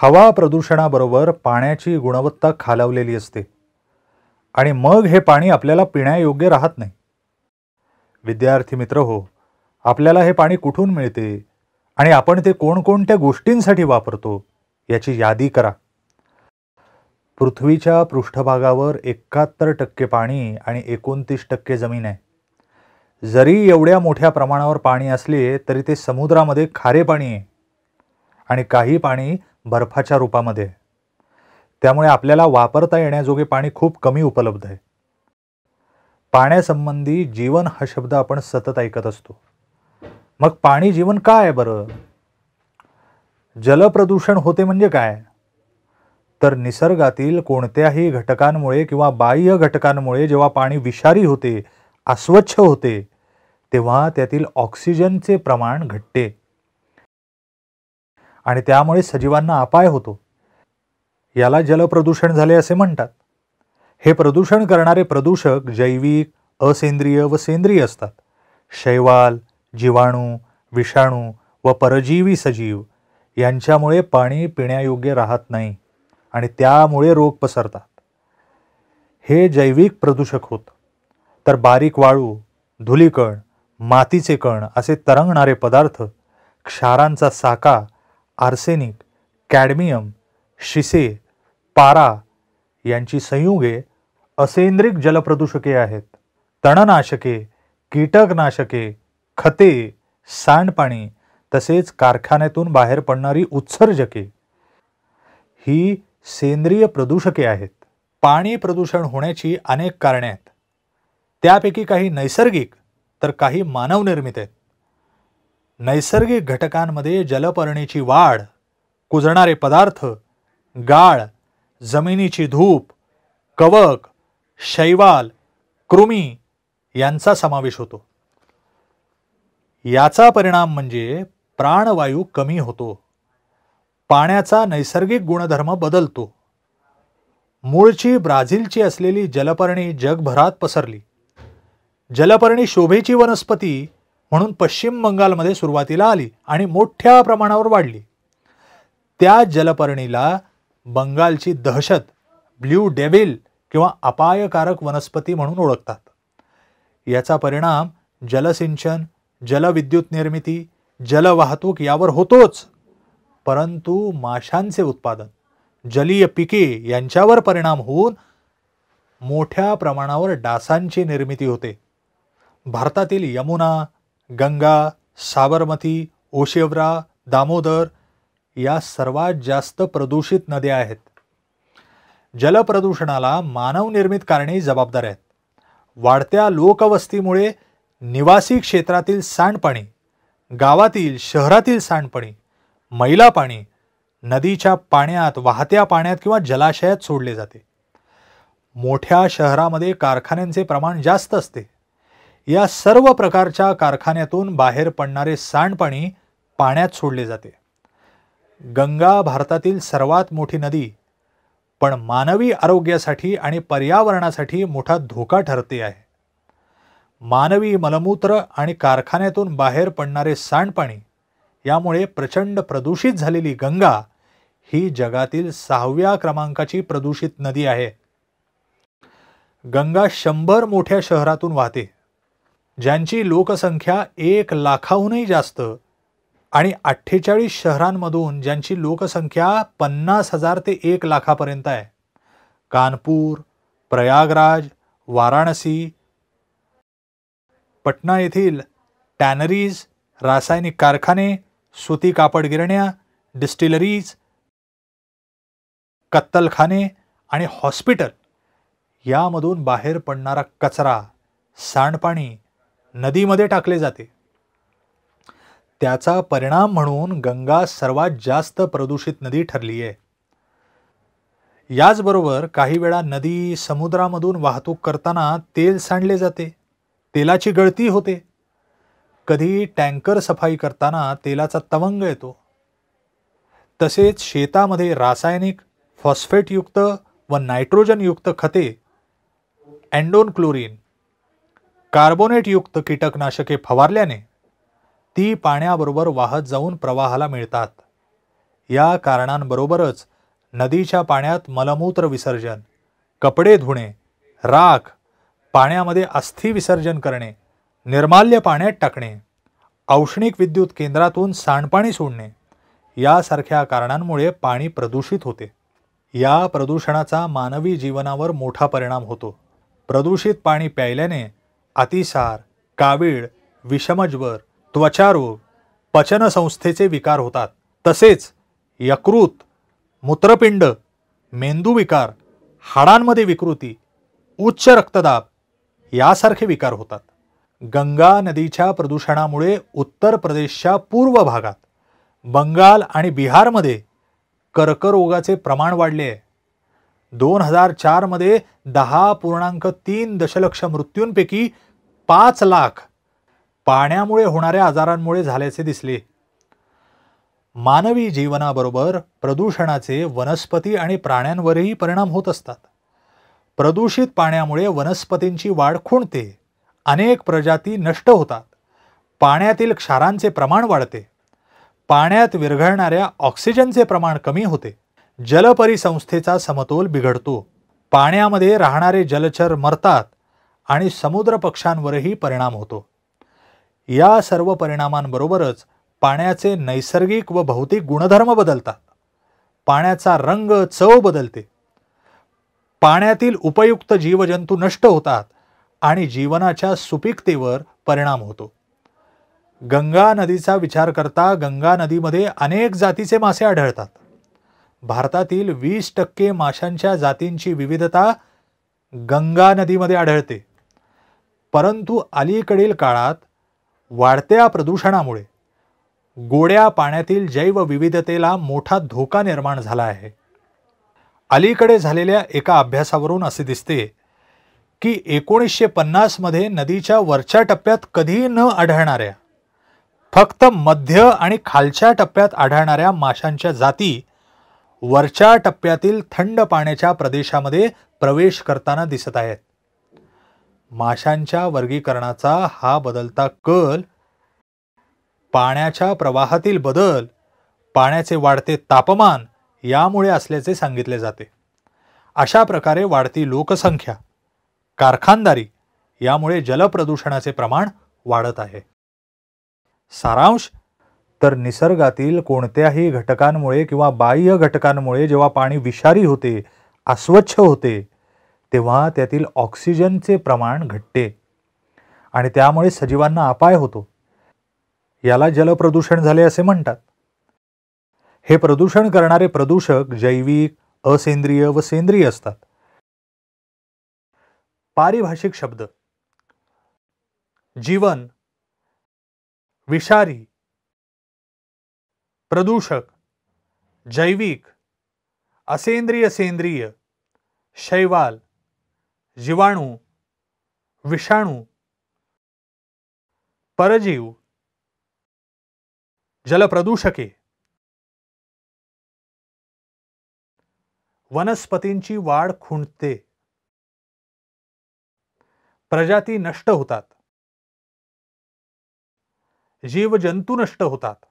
हवा प्रदूषणाबरोबर पाण्याची गुणवत्ता खालावलेली असते आणि मग हे पाणी आपल्याला पिण्यायोग्य राहत नाही विद्यार्थी मित्र हो आपल्याला हे पाणी कुठून मिळते आणि आपण ते कोणकोणत्या गोष्टींसाठी वापरतो याची यादी करा पृथ्वीच्या पृष्ठभागावर एकाहत्तर टक्के पाणी आणि एकोणतीस टक्के जमीन आहे जरी एवढ्या मोठ्या प्रमाणावर पाणी असले तरी ते समुद्रामध्ये खारे पाणी आहे आणि काही पाणी बर्फाच्या रूपामध्ये त्यामुळे आपल्याला वापरता येण्याजोगे पाणी खूप कमी उपलब्ध आहे पाण्यासंबंधी जीवन हा शब्द आपण सतत ऐकत असतो मग पाणी जीवन काय आहे बरं जलप्रदूषण होते म्हणजे काय तर निसर्गातील कोणत्याही घटकांमुळे किंवा बाह्य घटकांमुळे जेव्हा पाणी विषारी होते अस्वच्छ होते तेव्हा त्यातील ऑक्सिजनचे प्रमाण घटते आणि त्यामुळे सजीवांना अपाय होतो याला जलप्रदूषण झाले असे म्हणतात हे प्रदूषण करणारे प्रदूषक जैविक असेंद्रिय व सेंद्रिय असतात शैवाल जीवाणू विषाणू व परजीवी सजीव यांच्यामुळे पाणी पिण्यायोग्य राहत नाही आणि त्यामुळे रोग पसरतात हे जैविक प्रदूषक होत तर बारीक वाळू धुलीकण मातीचे कण असे तरंगणारे पदार्थ क्षारांचा साका आर्सेनिक कॅडमियम शिसे पारा यांची संयुगे असेंद्रिक जलप्रदूषके आहेत तणनाशके कीटकनाशके खते सांडपाणी तसेच कारखान्यातून बाहेर पडणारी उत्सर्जके ही सेंद्रिय प्रदूषके आहेत पाणी प्रदूषण होण्याची अनेक कारणे आहेत त्यापैकी काही नैसर्गिक तर काही मानवनिर्मित आहेत नैसर्गिक घटकांमध्ये जलपर्णीची वाढ कुजणारे पदार्थ गाळ जमिनीची धूप कवक शैवाल कृमी यांचा समावेश होतो याचा परिणाम म्हणजे प्राणवायू कमी होतो पाण्याचा नैसर्गिक गुणधर्म बदलतो मूळची ब्राझीलची असलेली जलपर्णी जगभरात पसरली जलपर्णी शोभेची वनस्पती म्हणून पश्चिम बंगालमध्ये सुरुवातीला आली आणि मोठ्या प्रमाणावर वाढली त्या जलपर्णीला बंगालची दहशत ब्ल्यू डेबिल किंवा अपायकारक वनस्पती म्हणून ओळखतात याचा परिणाम जलसिंचन जलविद्युत निर्मिती जलवाहतूक यावर होतोच परंतु माशांचे उत्पादन जलीय पिके यांच्यावर परिणाम होऊन मोठ्या प्रमाणावर डासांची निर्मिती होते भारतातील यमुना गंगा साबरमती ओशेवरा दामोदर या सर्वात जास्त प्रदूषित नद्या आहेत जलप्रदूषणाला मानवनिर्मित कारणे जबाबदार आहेत वाढत्या लोकवस्तीमुळे निवासी क्षेत्रातील सांडपाणी गावातील शहरातील सांडपाणी मैला पाणी नदीच्या पाण्यात वाहत्या पाण्यात किंवा जलाशयात सोडले जाते मोठ्या शहरामध्ये कारखान्यांचे प्रमाण जास्त असते या सर्व प्रकारच्या कारखान्यातून बाहेर पडणारे सांडपाणी पाण्यात सोडले जाते गंगा भारतातील सर्वात मोठी नदी पण मानवी आरोग्यासाठी आणि पर्यावरणासाठी मोठा धोका ठरते आहे मानवी मलमूत्र आणि कारखान्यातून बाहेर पडणारे सांडपाणी यामुळे प्रचंड प्रदूषित झालेली गंगा ही जगातील सहाव्या क्रमांकाची प्रदूषित नदी आहे गंगा शंभर मोठ्या शहरातून वाहते ज्यांची लोकसंख्या एक लाखाहूनही जास्त आणि अठ्ठेचाळीस शहरांमधून ज्यांची लोकसंख्या पन्नास हजार ते एक लाखापर्यंत आहे कानपूर प्रयागराज वाराणसी पटना येथील टॅनरीज रासायनिक कारखाने सुती कापड गिरण्या डिस्टिलरीज कत्तलखाने आणि हॉस्पिटल यामधून बाहेर पडणारा कचरा सांडपाणी नदीमध्ये टाकले जाते त्याचा परिणाम म्हणून गंगा सर्वात जास्त प्रदूषित नदी ठरली आहे याचबरोबर काही वेळा नदी समुद्रामधून वाहतूक करताना तेल सांडले जाते तेलाची गळती होते कधी टँकर सफाई करताना तेलाचा तवंग येतो तसेच शेतामध्ये रासायनिक फॉस्फेटयुक्त व नायट्रोजनयुक्त खते अँडोन क्लोरीन कार्बोनेटयुक्त कीटकनाशके फवारल्याने ती पाण्याबरोबर वाहत जाऊन प्रवाहाला मिळतात या कारणांबरोबरच नदीच्या पाण्यात मलमूत्र विसर्जन कपडे धुणे राख पाण्यामध्ये अस्थी विसर्जन करणे निर्माल्य पाण्यात टाकणे औष्णिक विद्युत केंद्रातून सांडपाणी सोडणे यासारख्या कारणांमुळे पाणी प्रदूषित होते या प्रदूषणाचा मानवी जीवनावर मोठा परिणाम होतो प्रदूषित पाणी प्यायल्याने अतिसार कावीळ विषमज्वर त्वचारोग पचनसंस्थेचे विकार होतात तसेच यकृत मूत्रपिंड मेंदू विकार हाडांमध्ये विकृती उच्च रक्तदाब यासारखे विकार होतात गंगा नदीच्या प्रदूषणामुळे उत्तर प्रदेशच्या पूर्व भागात बंगाल आणि बिहारमध्ये कर्करोगाचे प्रमाण वाढले आहे दोन हजार चारमध्ये दहा पूर्णांक तीन दशलक्ष मृत्यूंपैकी पाच लाख पाण्यामुळे होणाऱ्या आजारांमुळे झाल्याचे दिसले मानवी जीवनाबरोबर प्रदूषणाचे वनस्पती आणि प्राण्यांवरही परिणाम होत असतात प्रदूषित पाण्यामुळे वनस्पतींची वाढ खुणते अनेक प्रजाती नष्ट होतात पाण्यातील क्षारांचे प्रमाण वाढते पाण्यात विरघळणाऱ्या ऑक्सिजनचे प्रमाण कमी होते जलपरिसंस्थेचा समतोल बिघडतो पाण्यामध्ये राहणारे जलचर मरतात आणि समुद्र पक्षांवरही परिणाम होतो या सर्व परिणामांबरोबरच पाण्याचे नैसर्गिक व भौतिक गुणधर्म बदलतात पाण्याचा रंग चव बदलते पाण्यातील उपयुक्त जीवजंतू नष्ट होतात आणि जीवनाच्या सुपिकतेवर परिणाम होतो गंगा नदीचा विचार करता गंगा नदीमध्ये अनेक जातीचे मासे आढळतात भारतातील वीस टक्के माशांच्या जातींची विविधता गंगा नदीमध्ये आढळते परंतु अलीकडील काळात वाढत्या प्रदूषणामुळे गोड्या पाण्यातील जैवविविधतेला मोठा धोका निर्माण झाला आहे अलीकडे झालेल्या एका अभ्यासावरून असे दिसते की एकोणीसशे पन्नासमध्ये नदीच्या वरच्या टप्प्यात कधीही न आढळणाऱ्या फक्त मध्य आणि खालच्या टप्प्यात आढळणाऱ्या माशांच्या जाती वरच्या टप्प्यातील थंड पाण्याच्या प्रदेशामध्ये प्रवेश करताना दिसत आहेत माशांच्या वर्गीकरणाचा हा बदलता कल पाण्याच्या प्रवाहातील बदल पाण्याचे वाढते तापमान यामुळे असल्याचे सांगितले जाते अशा प्रकारे वाढती लोकसंख्या कारखानदारी यामुळे जलप्रदूषणाचे प्रमाण वाढत आहे सारांश तर निसर्गातील कोणत्याही घटकांमुळे किंवा बाह्य घटकांमुळे जेव्हा पाणी विषारी होते अस्वच्छ होते तेव्हा त्यातील ऑक्सिजनचे प्रमाण घटते आणि त्यामुळे सजीवांना अपाय होतो याला जलप्रदूषण झाले असे म्हणतात हे प्रदूषण करणारे प्रदूषक जैविक असेंद्रिय व सेंद्रिय असतात पारिभाषिक शब्द जीवन विषारी प्रदूषक जैविक असेंद्रिय सेंद्रिय शैवाल जीवाणू विषाणू परजीव जलप्रदूषके वनस्पतींची वाढ खुंटते प्रजाती नष्ट होतात जीव जंतू नष्ट होतात